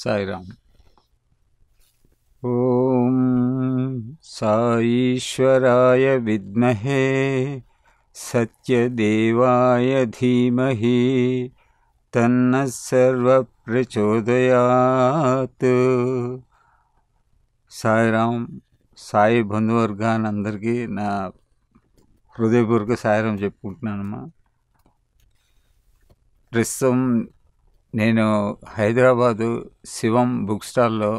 साई राम ओम साईश्वराय विद्महे सत्यदेवाय धीमह तचोदयात साई राम साई बंधुवर्गन अंदर की ना हृदयपूर्वक साई राम चुप्कटा प्रस्तम నేను హైదరాబాదు శివం బుక్ స్టాల్లో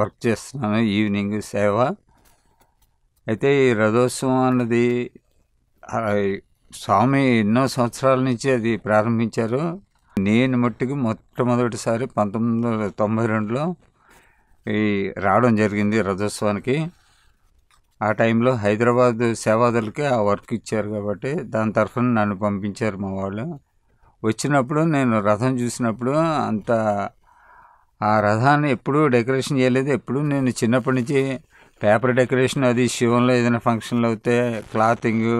వర్క్ చేస్తున్నాను ఈవినింగ్ సేవ అయితే ఈ రథోత్సవం అన్నది స్వామి ఎన్నో సంవత్సరాల నుంచి అది ప్రారంభించారు నేను మట్టుకు మొట్టమొదటిసారి పంతొమ్మిది వందల తొంభై రెండులో ఈ రావడం జరిగింది రథోత్సవానికి ఆ టైంలో హైదరాబాద్ సేవాదులకి ఆ వర్క్ ఇచ్చారు కాబట్టి దాని తరఫున నన్ను పంపించారు మా వాళ్ళు వచ్చినప్పుడు నేను రథం చూసినప్పుడు అంత ఆ రథాన్ని ఎప్పుడూ డెకరేషన్ చేయలేదు ఎప్పుడూ నేను చిన్నప్పటి నుంచి పేపర్ డెకరేషన్ అది శివంలో ఏదైనా ఫంక్షన్లు అయితే క్లాతింగ్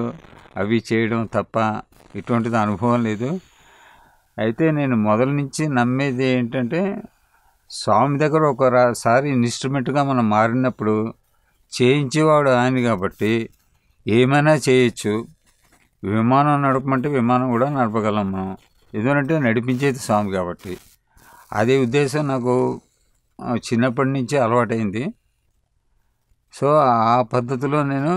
అవి చేయడం తప్ప ఇటువంటిది అనుభవం లేదు అయితే నేను మొదల నుంచి నమ్మేది ఏంటంటే స్వామి దగ్గర ఒకసారి ఇన్స్ట్రుమెంట్గా మనం మారినప్పుడు చేయించేవాడు ఆయన కాబట్టి ఏమైనా చేయొచ్చు విమానం నడపమంటే విమానం కూడా నడపగలం మనం ఎందుకంటే నడిపించేది స్వామి కాబట్టి అదే ఉద్దేశం నాకు చిన్నప్పటి నుంచి అలవాటైంది సో ఆ పద్ధతిలో నేను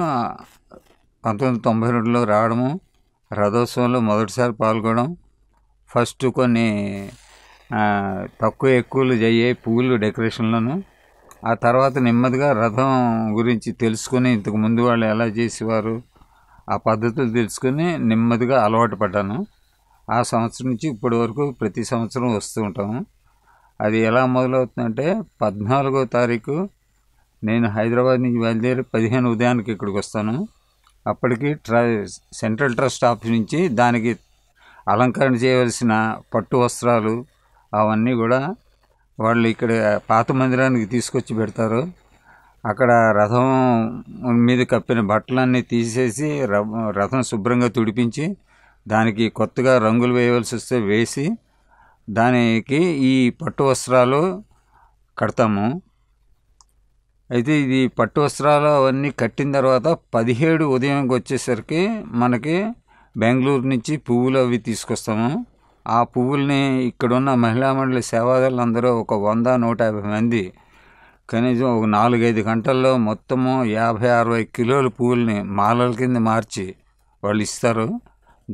పంతొమ్మిది వందల తొంభై రెండులో రావడము రథోత్సవంలో మొదటిసారి పాల్గొనడం ఫస్ట్ కొన్ని తక్కువ ఎక్కువలు అయ్యే పువ్వులు డెకరేషన్లను ఆ తర్వాత నెమ్మదిగా రథం గురించి తెలుసుకుని ఇంతకు ముందు వాళ్ళు ఎలా చేసేవారు ఆ పద్ధతులు తెలుసుకుని నెమ్మదిగా అలవాటు పడ్డాను ఆ సంవత్సరం నుంచి ఇప్పటి వరకు ప్రతి సంవత్సరం వస్తూ ఉంటాము అది ఎలా మొదలవుతుందంటే పద్నాలుగో తారీఖు నేను హైదరాబాద్ నుంచి బయలుదేరి పదిహేను ఉదయానికి ఇక్కడికి వస్తాను అప్పటికి ట్రా సెంట్రల్ ట్రస్ట్ ఆఫీస్ నుంచి దానికి అలంకరణ చేయవలసిన పట్టు వస్త్రాలు అవన్నీ కూడా వాళ్ళు ఇక్కడ పాత మందిరానికి తీసుకొచ్చి పెడతారు అక్కడ రథం మీద కప్పిన బట్టలన్నీ తీసేసి రథం శుభ్రంగా తుడిపించి దానికి కొత్తగా రంగులు వేయవలసి వస్తే వేసి దానికి ఈ పట్టు వస్త్రాలు కడతాము అయితే ఇది పట్టు వస్త్రాలు అవన్నీ కట్టిన తర్వాత పదిహేడు ఉదయంకి వచ్చేసరికి మనకి బెంగళూరు నుంచి పువ్వులు అవి తీసుకొస్తాము ఆ పువ్వుల్ని ఇక్కడున్న మహిళా మండలి సేవాదారులు అందరూ ఒక వంద నూట యాభై మంది కనీసం ఒక నాలుగైదు గంటల్లో మొత్తము యాభై అరవై కిలోల పువ్వుల్ని మాలల కింద మార్చి వాళ్ళు ఇస్తారు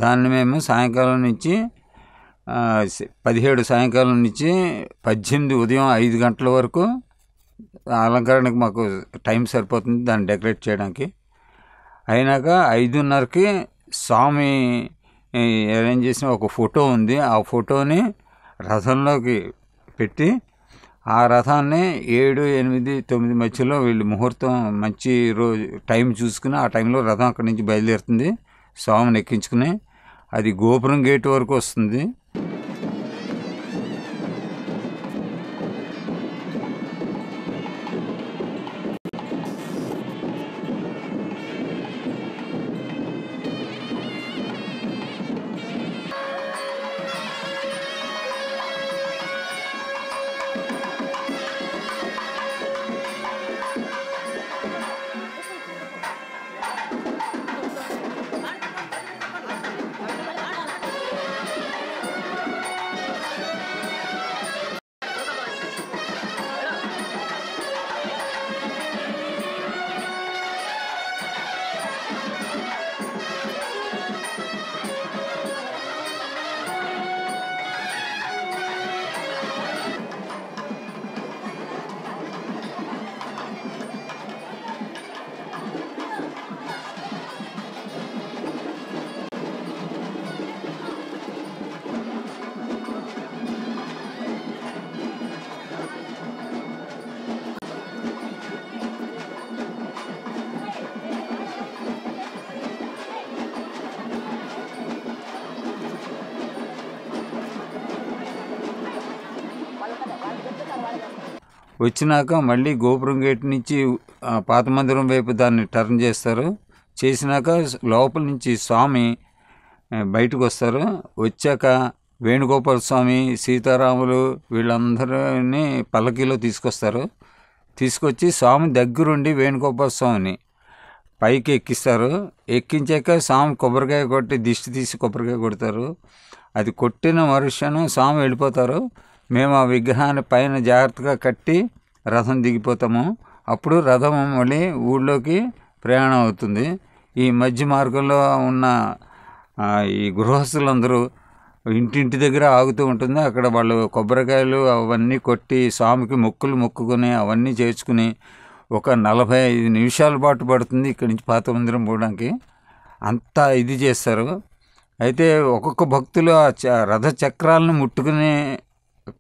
దాన్ని మేము సాయంకాలం నుంచి పదిహేడు సాయంకాలం నుంచి పద్దెనిమిది ఉదయం ఐదు గంటల వరకు అలంకరణకు మాకు టైం సరిపోతుంది దాన్ని డెకరేట్ చేయడానికి అయినాక ఐదున్నరకి స్వామి అరేంజ్ చేసిన ఒక ఫోటో ఉంది ఆ ఫోటోని రథంలోకి పెట్టి ఆ రథాన్ని ఏడు ఎనిమిది తొమ్మిది మధ్యలో వీళ్ళు ముహూర్తం మంచి రోజు టైం చూసుకుని ఆ టైంలో రథం అక్కడి నుంచి బయలుదేరుతుంది స్వామిని ఎక్కించుకుని అది గోపురం గేట్ వరకు వస్తుంది వచ్చినాక మళ్ళీ గోపురం గేట్ నుంచి పాత మందిరం వైపు దాన్ని టర్న్ చేస్తారు చేసినాక లోపల నుంచి స్వామి బయటకు వస్తారు వచ్చాక వేణుగోపాల స్వామి సీతారాములు వీళ్ళందరినీ పల్లకీలో తీసుకొస్తారు తీసుకొచ్చి స్వామి దగ్గరుండి వేణుగోపాల స్వామిని పైకి ఎక్కిస్తారు ఎక్కించాక స్వామి కొబ్బరికాయ కొట్టి దిష్టి తీసి కొబ్బరికాయ కొడతారు అది కొట్టిన మరుషను స్వామి వెళ్ళిపోతారు మేము ఆ విగ్రహాన్ని పైన జాగ్రత్తగా కట్టి రథం దిగిపోతాము అప్పుడు రథం మళ్ళీ ఊళ్ళోకి ప్రయాణం అవుతుంది ఈ మధ్య మార్గంలో ఉన్న ఈ గృహస్థులందరూ ఇంటింటి దగ్గర ఆగుతూ ఉంటుంది అక్కడ వాళ్ళు కొబ్బరికాయలు అవన్నీ కొట్టి స్వామికి మొక్కులు మొక్కుకొని అవన్నీ చేర్చుకుని ఒక నలభై ఐదు నిమిషాల పాటు పడుతుంది ఇక్కడి నుంచి పాత మందిరం పోవడానికి అంత ఇది చేస్తారు అయితే ఒక్కొక్క భక్తులు ఆ రథ చక్రాలను ముట్టుకునే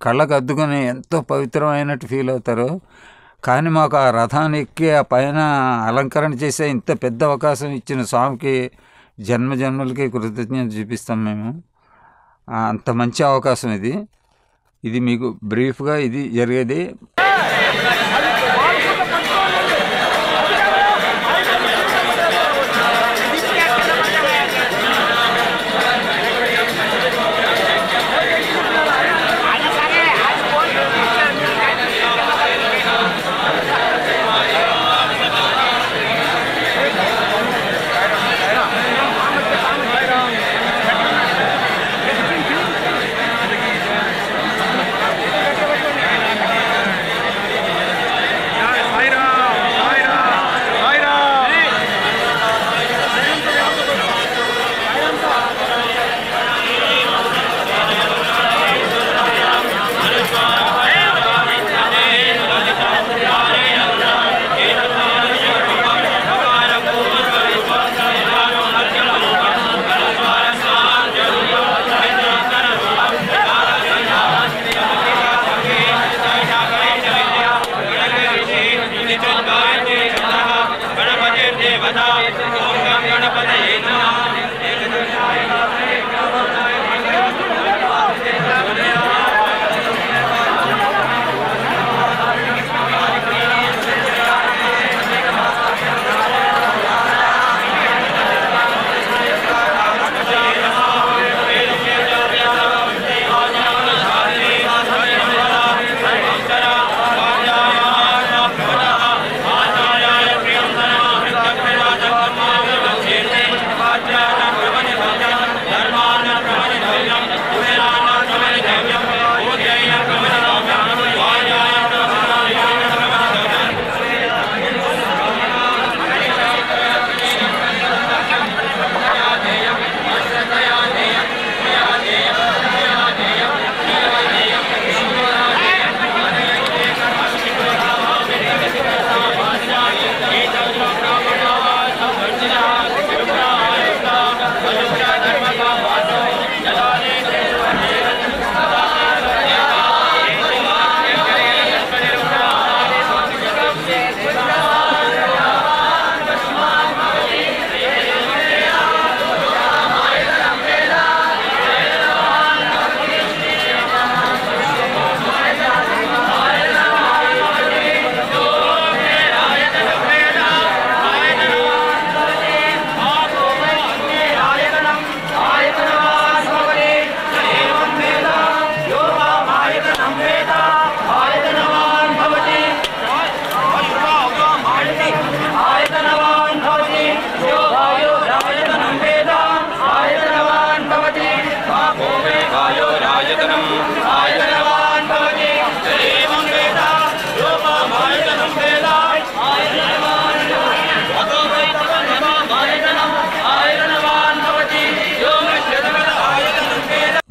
కళ్ళకు అద్దుకొని ఎంతో పవిత్రమైనట్టు ఫీల్ అవుతారు కానీ మాకు ఆ రథాన్ని ఎక్కి ఆ పైన అలంకరణ చేసే ఇంత పెద్ద అవకాశం ఇచ్చిన స్వామికి జన్మ జన్మలకి కృతజ్ఞత చూపిస్తాం మేము అంత మంచి అవకాశం ఇది ఇది మీకు బ్రీఫ్గా ఇది జరిగేది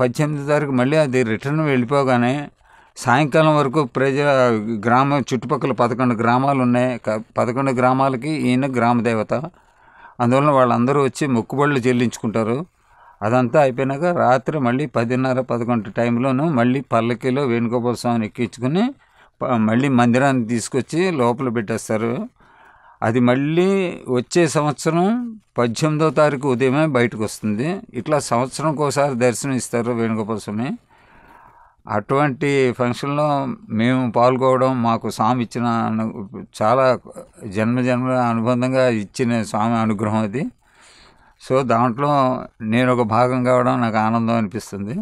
పద్దెనిమిది తారీఖు మళ్ళీ అది రిటర్న్ వెళ్ళిపోగానే సాయంకాలం వరకు ప్రజల గ్రామ చుట్టుపక్కల పదకొండు గ్రామాలు ఉన్నాయి పదకొండు గ్రామాలకి ఈయన గ్రామ దేవత అందువలన వాళ్ళందరూ వచ్చి మొక్కుబడులు చెల్లించుకుంటారు అదంతా అయిపోయినాక రాత్రి మళ్ళీ పదిన్నర పదకొండు టైంలోనూ మళ్ళీ పల్లకీలో వేణుగోపాల స్వామిని ఎక్కించుకుని మళ్ళీ మందిరాన్ని తీసుకొచ్చి లోపల పెట్టేస్తారు అది మళ్ళీ వచ్చే సంవత్సరం పద్దెనిమిదో తారీఖు ఉదయమే బయటకు వస్తుంది ఇట్లా సంవత్సరం ఒకసారి దర్శనం ఇస్తారు వేణుగోపాల స్వామి అటువంటి ఫంక్షన్లో మేము పాల్గొవడం మాకు స్వామి ఇచ్చిన చాలా జన్మ జన్మ అనుబంధంగా ఇచ్చిన స్వామి అనుగ్రహం అది సో దాంట్లో నేను ఒక భాగం కావడం నాకు ఆనందం అనిపిస్తుంది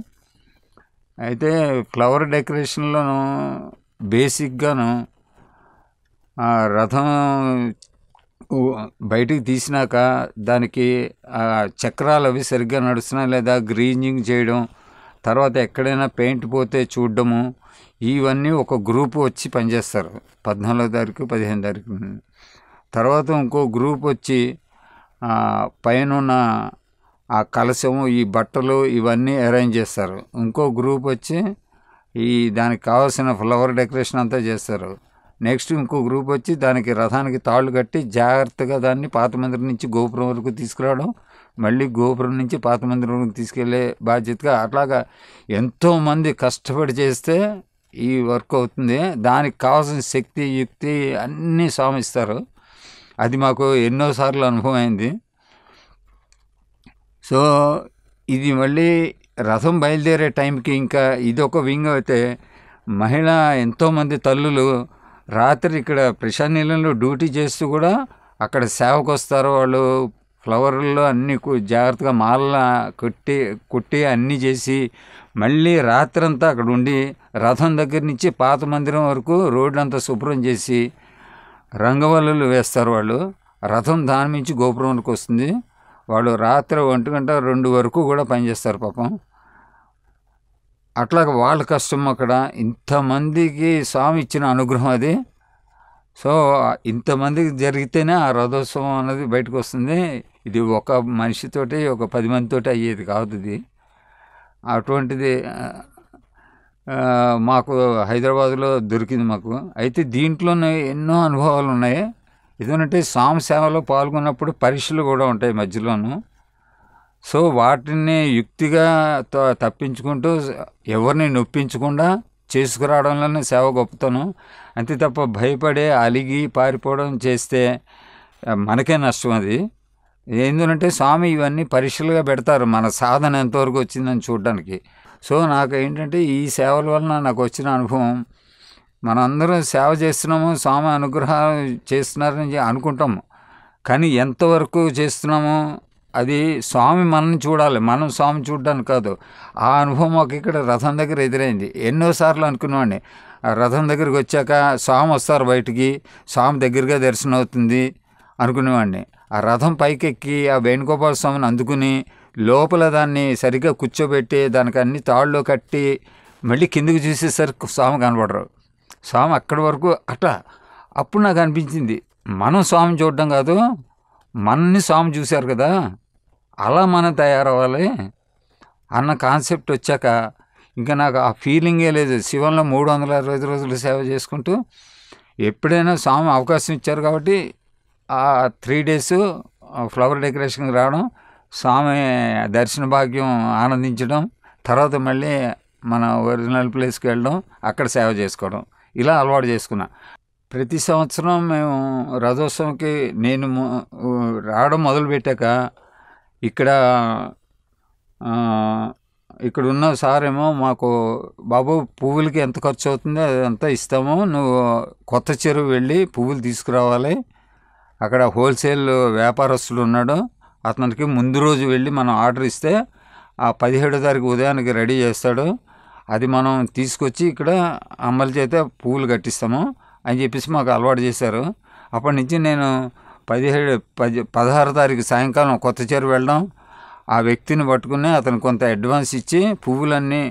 అయితే ఫ్లవర్ డెకరేషన్లోను బేసిక్గాను రథం బయటికి తీసినాక దానికి చక్రాలు అవి సరిగ్గా నడుస్తున్నా లేదా గ్రీనింగ్ చేయడం తర్వాత ఎక్కడైనా పెయింట్ పోతే చూడడము ఇవన్నీ ఒక గ్రూప్ వచ్చి పనిచేస్తారు పద్నాలుగో తారీఖు పదిహేను తారీఖు తర్వాత ఇంకో గ్రూప్ వచ్చి పైనున్న ఆ కలశము ఈ బట్టలు ఇవన్నీ అరేంజ్ చేస్తారు ఇంకో గ్రూప్ వచ్చి ఈ దానికి కావాల్సిన ఫ్లవర్ డెకరేషన్ అంతా చేస్తారు నెక్స్ట్ ఇంకో గ్రూప్ వచ్చి దానికి రథానికి తాళ్ళు కట్టి జాగ్రత్తగా దాన్ని పాత మందిరం నుంచి గోపురం వరకు తీసుకురావడం మళ్ళీ గోపురం నుంచి పాత మందిరం వరకు తీసుకెళ్లే బాధ్యతగా అట్లాగా ఎంతోమంది కష్టపడి చేస్తే ఈ వర్క్ అవుతుంది దానికి కావాల్సిన శక్తి యుక్తి అన్నీ సామిస్తారు అది మాకు ఎన్నోసార్లు అనుభవం అయింది సో ఇది మళ్ళీ రథం బయలుదేరే టైంకి ఇంకా ఇది ఒక వింగ్ అయితే మహిళ ఎంతోమంది తల్లులు రాత్రి ఇక్కడ నీళ్ళలో డ్యూటీ చేస్తూ కూడా అక్కడ సేవకు వస్తారు వాళ్ళు ఫ్లవర్లు అన్నీ జాగ్రత్తగా మాల కొట్టి కొట్టి అన్నీ చేసి మళ్ళీ రాత్రంతా అక్కడ ఉండి రథం దగ్గర నుంచి పాత మందిరం వరకు రోడ్లంతా శుభ్రం చేసి రంగవల్లులు వేస్తారు వాళ్ళు రథం దాని నుంచి గోపురంలోకి వస్తుంది వాళ్ళు రాత్రి ఒంటి గంట రెండు వరకు కూడా పనిచేస్తారు పాపం అట్లా వాళ్ళ కష్టం అక్కడ ఇంతమందికి స్వామి ఇచ్చిన అనుగ్రహం అది సో ఇంతమందికి జరిగితేనే ఆ రథోత్సవం అనేది బయటకు వస్తుంది ఇది ఒక మనిషితోటి ఒక పది మందితోటి అయ్యేది కాదు ఇది అటువంటిది మాకు హైదరాబాద్లో దొరికింది మాకు అయితే దీంట్లోనే ఎన్నో అనుభవాలు ఉన్నాయి ఎందుకంటే స్వామి సేవలో పాల్గొన్నప్పుడు పరీక్షలు కూడా ఉంటాయి మధ్యలోను సో వాటిని యుక్తిగా తప్పించుకుంటూ ఎవరిని నొప్పించకుండా చేసుకురావడంలోనే సేవ గొప్పతనం అంతే తప్ప భయపడే అలిగి పారిపోవడం చేస్తే మనకే నష్టం అది ఏంటంటే స్వామి ఇవన్నీ పరీక్షలుగా పెడతారు మన సాధన ఎంతవరకు వచ్చిందని చూడడానికి సో నాకు ఏంటంటే ఈ సేవల వలన నాకు వచ్చిన అనుభవం మనందరం సేవ చేస్తున్నాము స్వామి అనుగ్రహం చేస్తున్నారని అనుకుంటాము కానీ ఎంతవరకు చేస్తున్నాము అది స్వామి మనం చూడాలి మనం స్వామి చూడడానికి కాదు ఆ అనుభవం మాకు ఇక్కడ రథం దగ్గర ఎదురైంది ఎన్నోసార్లు ఆ రథం దగ్గరికి వచ్చాక స్వామి వస్తారు బయటికి స్వామి దగ్గరగా దర్శనం అవుతుంది అనుకునేవాడిని ఆ రథం పైకెక్కి ఆ వేణుగోపాల స్వామిని అందుకుని లోపల దాన్ని సరిగ్గా కూర్చోబెట్టి దానికి అన్ని తాళ్ళు కట్టి మళ్ళీ కిందకు చూసేసరికి స్వామి కనబడరు స్వామి అక్కడి వరకు అట్లా అప్పుడు నాకు అనిపించింది మనం స్వామి చూడడం కాదు మనని స్వామి చూశారు కదా అలా మనం తయారవ్వాలి అన్న కాన్సెప్ట్ వచ్చాక ఇంకా నాకు ఆ ఫీలింగే లేదు శివంలో మూడు వందల అరవై రోజులు సేవ చేసుకుంటూ ఎప్పుడైనా స్వామి అవకాశం ఇచ్చారు కాబట్టి ఆ త్రీ డేస్ ఫ్లవర్ డెకరేషన్కి రావడం స్వామి దర్శన భాగ్యం ఆనందించడం తర్వాత మళ్ళీ మన ఒరిజినల్ ప్లేస్కి వెళ్ళడం అక్కడ సేవ చేసుకోవడం ఇలా అలవాటు చేసుకున్నా ప్రతి సంవత్సరం మేము రథోత్సవంకి నేను రావడం మొదలుపెట్టాక ఇక్కడ ఇక్కడ ఉన్న సారేమో మాకు బాబు పువ్వులకి ఎంత ఖర్చు అవుతుందో అదంతా ఇస్తాము నువ్వు కొత్త చెరువు వెళ్ళి పువ్వులు తీసుకురావాలి అక్కడ హోల్సేల్ వ్యాపారస్తులు ఉన్నాడు అతనికి ముందు రోజు వెళ్ళి మనం ఆర్డర్ ఇస్తే ఆ పదిహేడో తారీఖు ఉదయానికి రెడీ చేస్తాడు అది మనం తీసుకొచ్చి ఇక్కడ అమ్మల చేత పువ్వులు కట్టిస్తాము అని చెప్పేసి మాకు అలవాటు చేశారు అప్పటి నుంచి నేను పదిహేడు పది పదహారు తారీఖు సాయంకాలం కొత్త చీరు వెళ్ళడం ఆ వ్యక్తిని పట్టుకుని అతను కొంత అడ్వాన్స్ ఇచ్చి పువ్వులన్నీ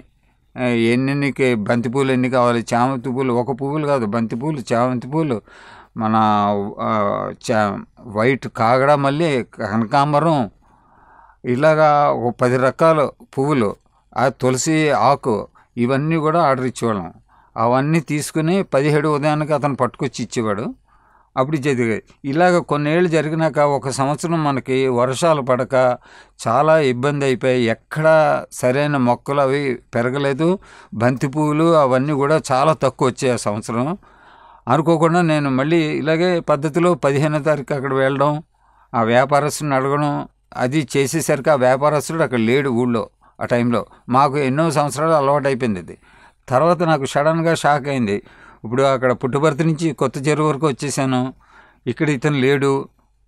ఎన్నికి బంతి పువ్వులు ఎన్ని కావాలి చామంతి పూలు ఒక పువ్వులు కాదు బంతి పువ్వులు చామంతి పూలు మన వైట్ కాగడ మళ్ళీ కనకాంబరం ఇలాగా ఒక పది రకాల పువ్వులు ఆ తులసి ఆకు ఇవన్నీ కూడా ఆర్డర్ ఇచ్చేవాళ్ళం అవన్నీ తీసుకుని పదిహేడు ఉదయానికి అతను పట్టుకొచ్చి ఇచ్చేవాడు అప్పుడు జరిగాయి ఇలాగ కొన్నేళ్ళు జరిగినాక ఒక సంవత్సరం మనకి వర్షాలు పడక చాలా ఇబ్బంది అయిపోయి ఎక్కడా సరైన మొక్కలు అవి పెరగలేదు బంతి పువ్వులు అవన్నీ కూడా చాలా తక్కువ వచ్చాయి ఆ సంవత్సరం అనుకోకుండా నేను మళ్ళీ ఇలాగే పద్ధతిలో పదిహేనో తారీఖు అక్కడ వెళ్ళడం ఆ వ్యాపారస్తుని అడగడం అది చేసేసరికి ఆ వ్యాపారస్తుడు అక్కడ లేడు ఊళ్ళో ఆ టైంలో మాకు ఎన్నో సంవత్సరాలు అలవాటు అయిపోయింది అది తర్వాత నాకు సడన్గా షాక్ అయింది ఇప్పుడు అక్కడ పుట్టుబర్తి నుంచి కొత్త చెరువు వరకు వచ్చేసాను ఇక్కడ ఇతను లేడు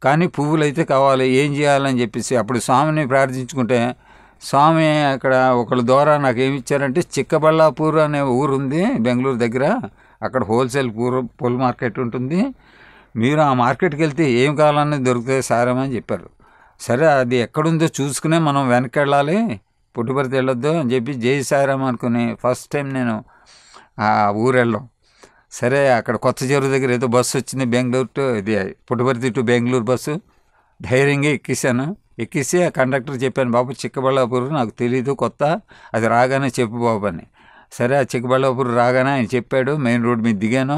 కానీ పువ్వులు అయితే కావాలి ఏం చేయాలని చెప్పేసి అప్పుడు స్వామిని ప్రార్థించుకుంటే స్వామి అక్కడ ఒకళ్ళ ద్వారా నాకు ఏమి ఇచ్చారంటే చిక్కబళ్ళాపూర్ అనే ఊరుంది బెంగళూరు దగ్గర అక్కడ హోల్సేల్ పూర్ పూల మార్కెట్ ఉంటుంది మీరు ఆ మార్కెట్కి వెళ్తే ఏం కావాలన్నది దొరుకుతాయి సారమని చెప్పారు సరే అది ఎక్కడుందో చూసుకునే మనం వెనక్కి వెళ్ళాలి పుట్టుపర్తి వెళ్ళొద్దు అని చెప్పి జై సారాం అనుకుని ఫస్ట్ టైం నేను ఆ ఊరు వెళ్ళాం సరే అక్కడ కొత్త చెరువు దగ్గర ఏదో బస్సు వచ్చింది బెంగళూరు టు ఇది పుట్టుపర్తి టు బెంగళూరు బస్సు ధైర్యంగా ఎక్కేసాను ఎక్కిస్తే ఆ కండక్టర్ చెప్పాను బాబు చిక్కబళ్ళాపూర్ నాకు తెలీదు కొత్త అది రాగానే చెప్పు బాబు అని సరే ఆ చిక్కబళ్ళపూర్ రాగానే ఆయన చెప్పాడు మెయిన్ రోడ్ మీద దిగాను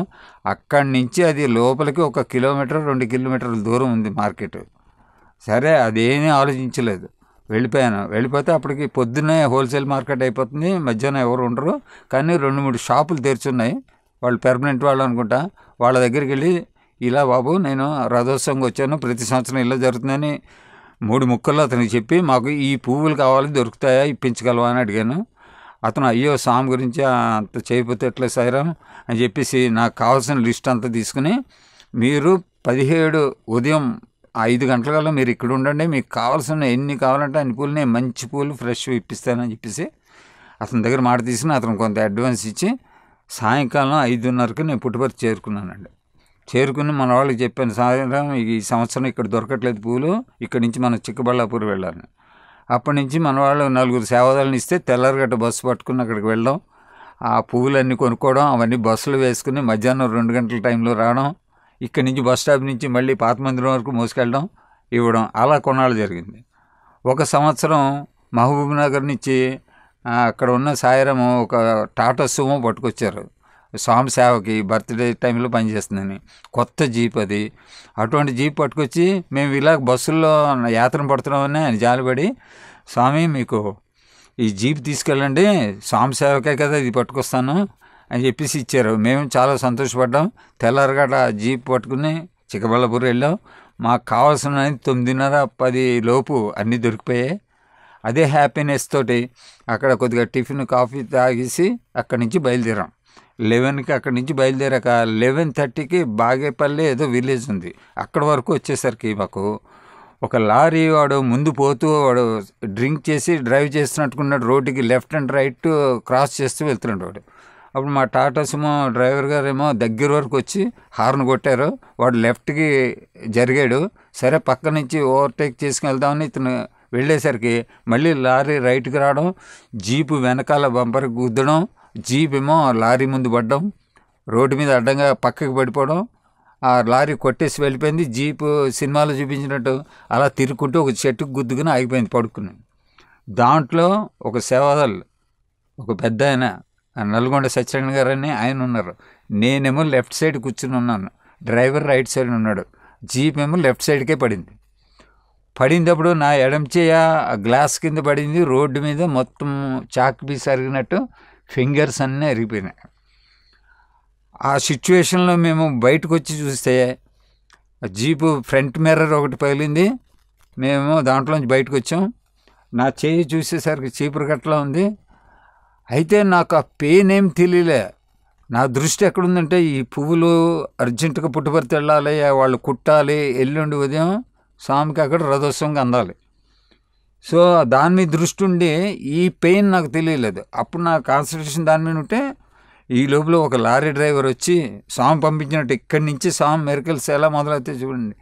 అక్కడి నుంచి అది లోపలికి ఒక కిలోమీటర్ రెండు కిలోమీటర్ల దూరం ఉంది మార్కెట్ సరే అదేమీ ఆలోచించలేదు వెళ్ళిపోయాను వెళ్ళిపోతే అప్పటికి పొద్దున్నే హోల్సేల్ మార్కెట్ అయిపోతుంది మధ్యాహ్నం ఎవరు ఉండరు కానీ రెండు మూడు షాపులు తెరిచున్నాయి వాళ్ళు పెర్మనెంట్ వాళ్ళు అనుకుంటా వాళ్ళ దగ్గరికి వెళ్ళి ఇలా బాబు నేను రథోత్సవంకి వచ్చాను ప్రతి సంవత్సరం ఇలా జరుగుతుందని మూడు ముక్కల్లో అతనికి చెప్పి మాకు ఈ పువ్వులు కావాలి దొరుకుతాయా ఇప్పించగలవా అని అడిగాను అతను అయ్యో సామ్ గురించి అంత చేయకపోతే ఎట్లా సైరం అని చెప్పేసి నాకు కావాల్సిన లిస్ట్ అంతా తీసుకుని మీరు పదిహేడు ఉదయం ఐదు గంటల కల్లా మీరు ఇక్కడ ఉండండి మీకు కావాల్సిన ఎన్ని కావాలంటే అన్ని పూలు నేను మంచి పూలు ఫ్రెష్ ఇప్పిస్తానని చెప్పేసి అతని దగ్గర మాట తీసుకుని అతను కొంత అడ్వాన్స్ ఇచ్చి సాయంకాలం ఐదున్నరకు నేను పుట్టుపర్తి చేరుకున్నానండి చేరుకుని మన వాళ్ళకి చెప్పాను సాయంత్రం ఈ సంవత్సరం ఇక్కడ దొరకట్లేదు పూలు ఇక్కడి నుంచి మనం చిక్కబళ్ళాపూర్ వెళ్ళాలని అప్పటి నుంచి మన వాళ్ళు నలుగురు సేవదాలను ఇస్తే తెల్లరగట్ట బస్సు పట్టుకుని అక్కడికి వెళ్ళడం ఆ పువ్వులన్నీ కొనుక్కోవడం అవన్నీ బస్సులు వేసుకుని మధ్యాహ్నం రెండు గంటల టైంలో రావడం ఇక్కడి నుంచి బస్ స్టాప్ నుంచి మళ్ళీ పాత మందిరం వరకు మోసుకెళ్ళడం ఇవ్వడం అలా కొనాలి జరిగింది ఒక సంవత్సరం మహబూబ్ నగర్ నుంచి అక్కడ ఉన్న సాయిరాము ఒక టాటా సుమో పట్టుకొచ్చారు స్వామి సేవకి బర్త్డే టైంలో పనిచేస్తుందని కొత్త జీప్ అది అటువంటి జీప్ పట్టుకొచ్చి మేము ఇలా బస్సుల్లో యాత్ర పడుతున్నామని ఆయన జాలిపడి స్వామి మీకు ఈ జీప్ తీసుకెళ్ళండి స్వామి సేవకే కదా ఇది పట్టుకొస్తాను అని చెప్పేసి ఇచ్చారు మేము చాలా సంతోషపడ్డాం తెల్లారగట జీప్ పట్టుకుని చిక్కబళ్ళపూర్ వెళ్ళాం మాకు కావాల్సిన తొమ్మిదిన్నర పది లోపు అన్నీ దొరికిపోయాయి అదే హ్యాపీనెస్ తోటి అక్కడ కొద్దిగా టిఫిన్ కాఫీ తాగేసి అక్కడి నుంచి బయలుదేరాం లెవెన్కి అక్కడి నుంచి బయలుదేరాక లెవెన్ థర్టీకి బాగేపల్లి ఏదో విలేజ్ ఉంది అక్కడ వరకు వచ్చేసరికి మాకు ఒక లారీ వాడు ముందు పోతూ వాడు డ్రింక్ చేసి డ్రైవ్ చేస్తున్నట్టుకున్నాడు రోడ్డుకి లెఫ్ట్ అండ్ రైట్ క్రాస్ చేస్తూ వెళ్తున్నాడు వాడు అప్పుడు మా టాటా సుమో డ్రైవర్ గారేమో దగ్గర వరకు వచ్చి హార్న్ కొట్టారు వాడు లెఫ్ట్కి జరిగాడు సరే పక్క నుంచి ఓవర్టేక్ చేసుకుని వెళ్దామని ఇతను వెళ్ళేసరికి మళ్ళీ లారీ రైట్కి రావడం జీపు వెనకాల బంపర్కి గుద్దడం జీప్ ఏమో లారీ ముందు పడ్డం రోడ్డు మీద అడ్డంగా పక్కకి పడిపోవడం ఆ లారీ కొట్టేసి వెళ్ళిపోయింది జీపు సినిమాలో చూపించినట్టు అలా తిరుక్కుంటూ ఒక చెట్టుకు గుద్దుకుని ఆగిపోయింది పడుకుని దాంట్లో ఒక సేవాదల్ ఒక పెద్ద ఆయన నల్గొండ సత్యనారాయణ గారు అని ఆయన ఉన్నారు నేనేమో లెఫ్ట్ సైడ్ కూర్చుని ఉన్నాను డ్రైవర్ రైట్ సైడ్ ఉన్నాడు జీప్ ఏమో లెఫ్ట్ సైడ్కే పడింది పడినప్పుడు నా ఎడం చేయ గ్లాస్ కింద పడింది రోడ్డు మీద మొత్తం చాక్ పీస్ అరిగినట్టు ఫింగర్స్ అన్నీ అరిగిపోయినాయి ఆ సిచ్యువేషన్లో మేము బయటకు వచ్చి చూస్తే జీపు ఫ్రంట్ మిర్రర్ ఒకటి పగిలింది మేము దాంట్లోంచి బయటకు వచ్చాం నా చేయి చూసేసరికి చీపురు గట్లా ఉంది అయితే నాకు ఆ పెయిన్ ఏం తెలియలే నా దృష్టి ఎక్కడుందంటే ఈ పువ్వులు అర్జెంటుగా పుట్టుపర్తి వెళ్ళాలి వాళ్ళు కుట్టాలి ఎల్లుండి ఉదయం స్వామికి అక్కడ రథోత్సవంగా అందాలి సో దాని మీద దృష్టి ఉండి ఈ పెయిన్ నాకు తెలియలేదు అప్పుడు నా కాన్సన్ట్రేషన్ దాని మీద ఉంటే ఈ లోపల ఒక లారీ డ్రైవర్ వచ్చి సాంగ్ పంపించినట్టు ఇక్కడి నుంచి సాంగ్ మెరికల్స్ ఎలా మొదలవుతాయి చూడండి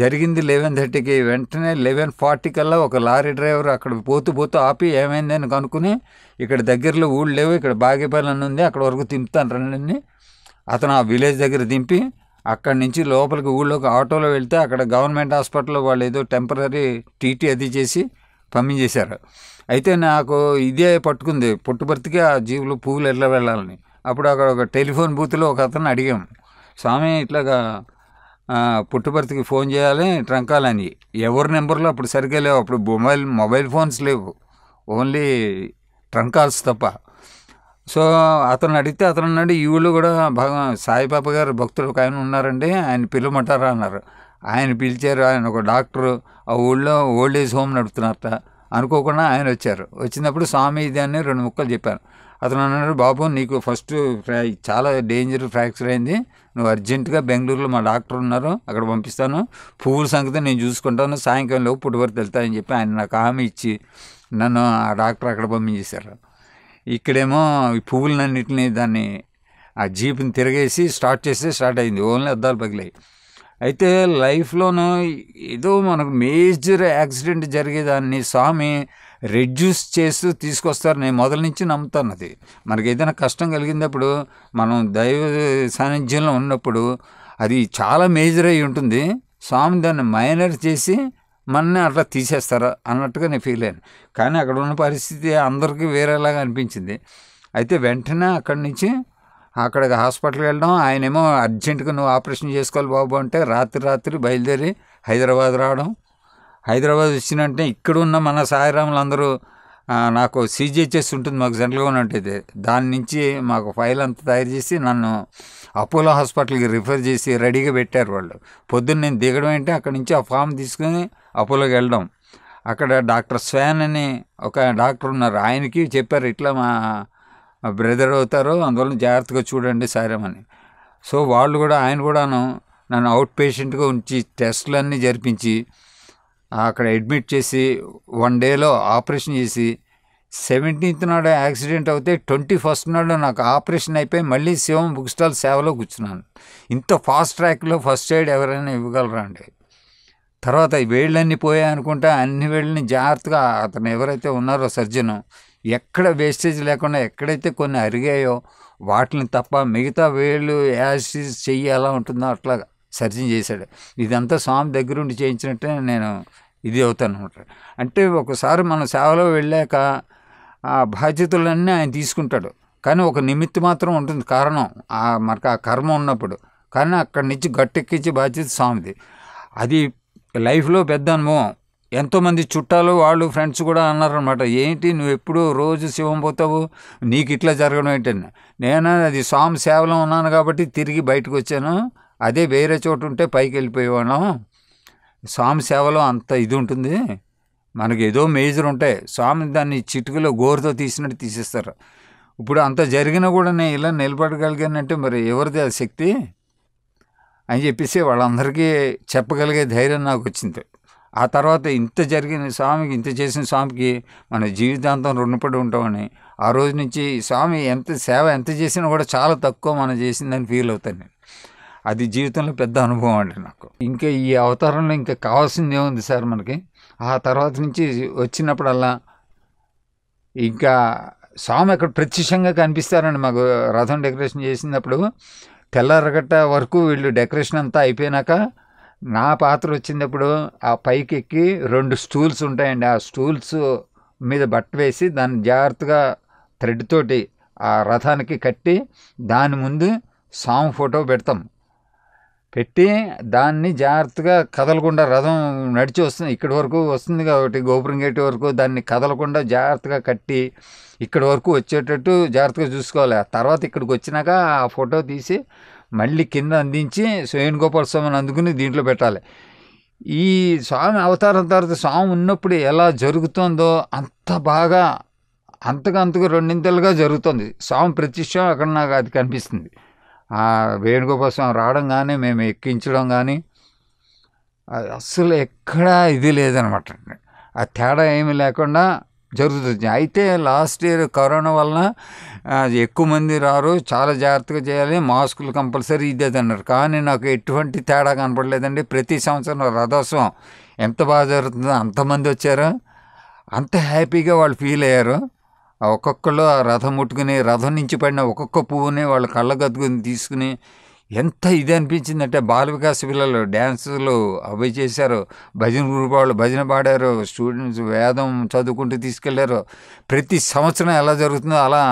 జరిగింది లెవెన్ థర్టీకి వెంటనే లెవెన్ ఫార్టీ కల్లా ఒక లారీ డ్రైవర్ అక్కడ పోతూ పోతూ ఆపి ఏమైందని కనుక్కుని ఇక్కడ దగ్గరలో ఊళ్ళు లేవు ఇక్కడ బాగేపల్లి ఉంది అక్కడ వరకు తింపుతాను రండి అతను ఆ విలేజ్ దగ్గర దింపి అక్కడి నుంచి లోపలికి ఊళ్ళోకి ఆటోలో వెళ్తే అక్కడ గవర్నమెంట్ హాస్పిటల్లో వాళ్ళు ఏదో టెంపరీ టీటీ అది చేసి పంపించేశారు అయితే నాకు ఇదే పట్టుకుంది పుట్టుబర్తికి ఆ జీవులు పువ్వులు ఎట్లా వెళ్ళాలని అప్పుడు అక్కడ ఒక టెలిఫోన్ బూత్లో ఒక అతను అడిగాం స్వామి ఇట్లాగా పుట్టుబర్తికి ఫోన్ చేయాలి ట్రంకాలని ఎవరి నెంబర్లో అప్పుడు సరిగ్గా లేవు అప్పుడు మొబైల్ మొబైల్ ఫోన్స్ లేవు ఓన్లీ ట్రంకాల్స్ తప్ప సో అతను అడిగితే అతను అన్నాడు ఈవులు కూడా భగ సాయిబాబా గారు భక్తుడు ఒక ఆయన ఉన్నారండి ఆయన పిలువమంటారా అన్నారు ఆయన పిలిచారు ఆయన ఒక డాక్టరు ఆ ఊళ్ళో ఓల్డ్ ఏజ్ హోమ్ నడుపుతున్నారట అనుకోకుండా ఆయన వచ్చారు వచ్చినప్పుడు స్వామి ఇది అని రెండు ముక్కలు చెప్పారు అతను అన్నాడు బాబు నీకు ఫస్ట్ ఫ్రా చాలా డేంజర్ ఫ్రాక్చర్ అయింది నువ్వు అర్జెంటుగా బెంగళూరులో మా డాక్టర్ ఉన్నారు అక్కడ పంపిస్తాను పువ్వుల సంగతి నేను చూసుకుంటాను సాయంకాలంలోపు పుట్టువరకు వెళ్తానని చెప్పి ఆయన నాకు హామీ ఇచ్చి నన్ను ఆ డాక్టర్ అక్కడ పంపించేశారు ఇక్కడేమో ఈ పువ్వులన్నింటినీ దాన్ని ఆ జీప్ని తిరగేసి స్టార్ట్ చేస్తే స్టార్ట్ అయింది ఓన్లీ అద్దాలు పగిలాయి అయితే లైఫ్లోనూ ఏదో మనకు మేజర్ యాక్సిడెంట్ జరిగేదాన్ని స్వామి రెడ్యూస్ చేస్తూ తీసుకొస్తారు నేను మొదల నుంచి నమ్ముతాను అది మనకి ఏదైనా కష్టం కలిగినప్పుడు మనం దైవ సాన్నిధ్యంలో ఉన్నప్పుడు అది చాలా మేజర్ అయి ఉంటుంది స్వామి దాన్ని మైనర్ చేసి మనని అట్లా తీసేస్తారు అన్నట్టుగా నేను ఫీల్ అయ్యాను కానీ అక్కడ ఉన్న పరిస్థితి అందరికీ వేరేలాగా అనిపించింది అయితే వెంటనే అక్కడి నుంచి అక్కడికి హాస్పిటల్కి వెళ్ళడం ఆయనేమో అర్జెంటుగా నువ్వు ఆపరేషన్ చేసుకోవాలి బాబు అంటే రాత్రి రాత్రి బయలుదేరి హైదరాబాద్ రావడం హైదరాబాద్ వెంటనే ఇక్కడ ఉన్న మన సాయిరాములు అందరూ నాకు సీజీహెచ్ఎస్ ఉంటుంది మాకు జనరల్గా ఉన్నట్టయితే దాని నుంచి మాకు ఫైల్ అంతా తయారు చేసి నన్ను అపోలో హాస్పిటల్కి రిఫర్ చేసి రెడీగా పెట్టారు వాళ్ళు పొద్దున్న నేను దిగడం అంటే అక్కడి నుంచి ఆ ఫామ్ తీసుకుని అపోలోకి వెళ్ళడం అక్కడ డాక్టర్ స్వాన్ అని ఒక డాక్టర్ ఉన్నారు ఆయనకి చెప్పారు ఇట్లా మా బ్రదర్ అవుతారు అందువల్ల జాగ్రత్తగా చూడండి సారమని సో వాళ్ళు కూడా ఆయన కూడాను నన్ను అవుట్ పేషెంట్గా ఉంచి టెస్టులన్నీ జరిపించి అక్కడ అడ్మిట్ చేసి వన్ డేలో ఆపరేషన్ చేసి సెవెంటీన్త్ నాడు యాక్సిడెంట్ అవుతే ట్వంటీ ఫస్ట్ నాడు నాకు ఆపరేషన్ అయిపోయి మళ్ళీ శివం బుక్ స్టాల్ సేవలో కూర్చున్నాను ఇంత ఫాస్ట్ ట్రాక్లో ఫస్ట్ ఎయిడ్ ఎవరైనా ఇవ్వగలరా అండి తర్వాత వేళ్ళన్నీ పోయాయి అనుకుంటే అన్ని వేళ్ళని జాగ్రత్తగా అతను ఎవరైతే ఉన్నారో సర్జను ఎక్కడ వేస్టేజ్ లేకుండా ఎక్కడైతే కొన్ని అరిగాయో వాటిని తప్ప మిగతా వేళ్ళు యాసిస్ చెయ్యి ఎలా ఉంటుందో అట్లా సర్జన్ చేశాడు ఇదంతా స్వామి దగ్గరుండి చేయించినట్టే నేను ఇది అవుతాను అనమాట అంటే ఒకసారి మనం సేవలో వెళ్ళాక ఆ బాధ్యతలన్నీ ఆయన తీసుకుంటాడు కానీ ఒక నిమిత్తి మాత్రం ఉంటుంది కారణం ఆ మనకు ఆ కర్మ ఉన్నప్పుడు కానీ అక్కడి నుంచి గట్టెక్కించే బాధ్యత స్వామిది అది లైఫ్లో పెద్ద అనుభవం ఎంతోమంది చుట్టాలు వాళ్ళు ఫ్రెండ్స్ కూడా అన్నారనమాట ఏంటి నువ్వు ఎప్పుడు రోజు శివం పోతావు నీకు ఇట్లా జరగడం ఏంటని నేను అది స్వామి సేవలో ఉన్నాను కాబట్టి తిరిగి బయటకు వచ్చాను అదే వేరే చోటు ఉంటే పైకి వెళ్ళిపోయేవాళ్ళం స్వామి సేవలో అంత ఇది ఉంటుంది మనకి ఏదో మేజర్ ఉంటాయి స్వామి దాన్ని చిటుకలో గోరుతో తీసినట్టు తీసేస్తారు ఇప్పుడు అంత జరిగినా కూడా నేను ఇలా నిలబడగలిగానంటే మరి ఎవరిది ఆ శక్తి అని చెప్పేసి వాళ్ళందరికీ చెప్పగలిగే ధైర్యం నాకు వచ్చింది ఆ తర్వాత ఇంత జరిగిన స్వామికి ఇంత చేసిన స్వామికి మన జీవితాంతం రుణపడి ఉంటామని ఆ రోజు నుంచి స్వామి ఎంత సేవ ఎంత చేసినా కూడా చాలా తక్కువ మనం చేసిందని ఫీల్ అవుతాను నేను అది జీవితంలో పెద్ద అనుభవం అండి నాకు ఇంకా ఈ అవతారంలో ఇంకా కావాల్సింది ఏముంది సార్ మనకి ఆ తర్వాత నుంచి వచ్చినప్పుడల్లా ఇంకా స్వామి అక్కడ ప్రత్యక్షంగా కనిపిస్తారండి మాకు రథం డెకరేషన్ చేసినప్పుడు తెల్లారగట్ట వరకు వీళ్ళు డెకరేషన్ అంతా అయిపోయినాక నా పాత్ర వచ్చినప్పుడు ఆ పైకి ఎక్కి రెండు స్టూల్స్ ఉంటాయండి ఆ స్టూల్స్ మీద బట్ట వేసి దాన్ని జాగ్రత్తగా థ్రెడ్ తోటి ఆ రథానికి కట్టి దాని ముందు సాంగ్ ఫోటో పెడతాం పెట్టి దాన్ని జాగ్రత్తగా కదలకుండా రథం నడిచి వస్తుంది ఇక్కడి వరకు వస్తుంది కాబట్టి గోపురం గేట్ వరకు దాన్ని కదలకుండా జాగ్రత్తగా కట్టి ఇక్కడి వరకు వచ్చేటట్టు జాగ్రత్తగా చూసుకోవాలి ఆ తర్వాత ఇక్కడికి వచ్చినాక ఆ ఫోటో తీసి మళ్ళీ కింద అందించి స్వయం గోపాల స్వామిని అందుకుని దీంట్లో పెట్టాలి ఈ స్వామి అవతారం తర్వాత స్వామి ఉన్నప్పుడు ఎలా జరుగుతుందో అంత బాగా అంతకంతకు రెండింతలుగా జరుగుతుంది స్వామి ప్రతిష్టం అక్కడ నాకు అది కనిపిస్తుంది ఆ వేణుగోపాల స్వామి రావడం కానీ మేము ఎక్కించడం కానీ అస్సలు ఎక్కడా ఇది లేదనమాట ఆ తేడా ఏమీ లేకుండా జరుగుతుంది అయితే లాస్ట్ ఇయర్ కరోనా వలన ఎక్కువ మంది రారు చాలా జాగ్రత్తగా చేయాలి మాస్కులు కంపల్సరీ ఇదేది అన్నారు కానీ నాకు ఎటువంటి తేడా కనపడలేదండి ప్రతి సంవత్సరం రథోత్సవం ఎంత బాగా జరుగుతుందో అంతమంది వచ్చారు అంత హ్యాపీగా వాళ్ళు ఫీల్ అయ్యారు ఒక్కొక్కళ్ళు ఆ రథం ముట్టుకుని రథం నుంచి పడిన ఒక్కొక్క పువ్వుని వాళ్ళు కళ్ళ గద్దుకుని తీసుకుని ఎంత ఇది అనిపించిందంటే బాల వికాస్ పిల్లలు డ్యాన్సులు అవి చేశారు భజన గ్రూప్ భజన పాడారు స్టూడెంట్స్ వేదం చదువుకుంటూ తీసుకెళ్లారు ప్రతి సంవత్సరం ఎలా జరుగుతుందో అలా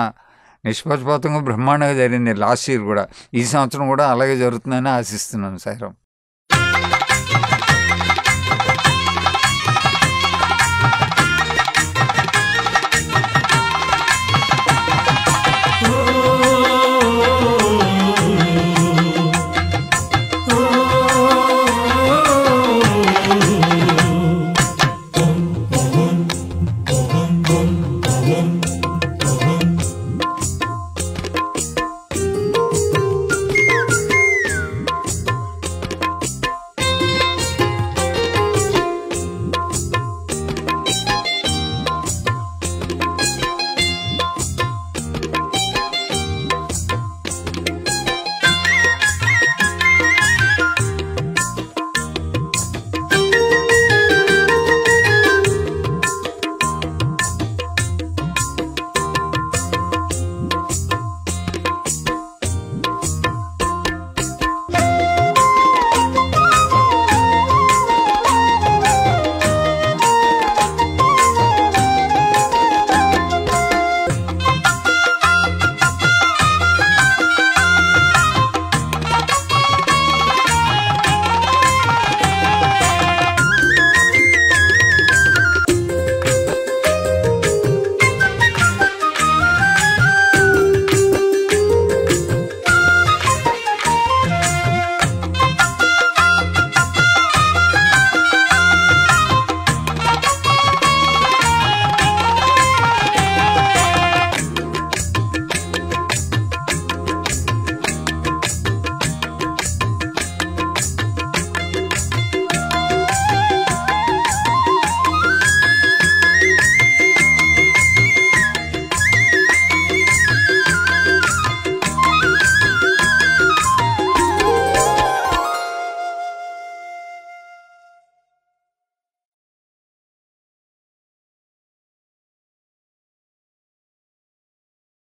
నిష్పక్షపాతంగా బ్రహ్మాండంగా జరిగింది లాస్ట్ ఇయర్ కూడా ఈ సంవత్సరం కూడా అలాగే జరుగుతుందని ఆశిస్తున్నాను సైరం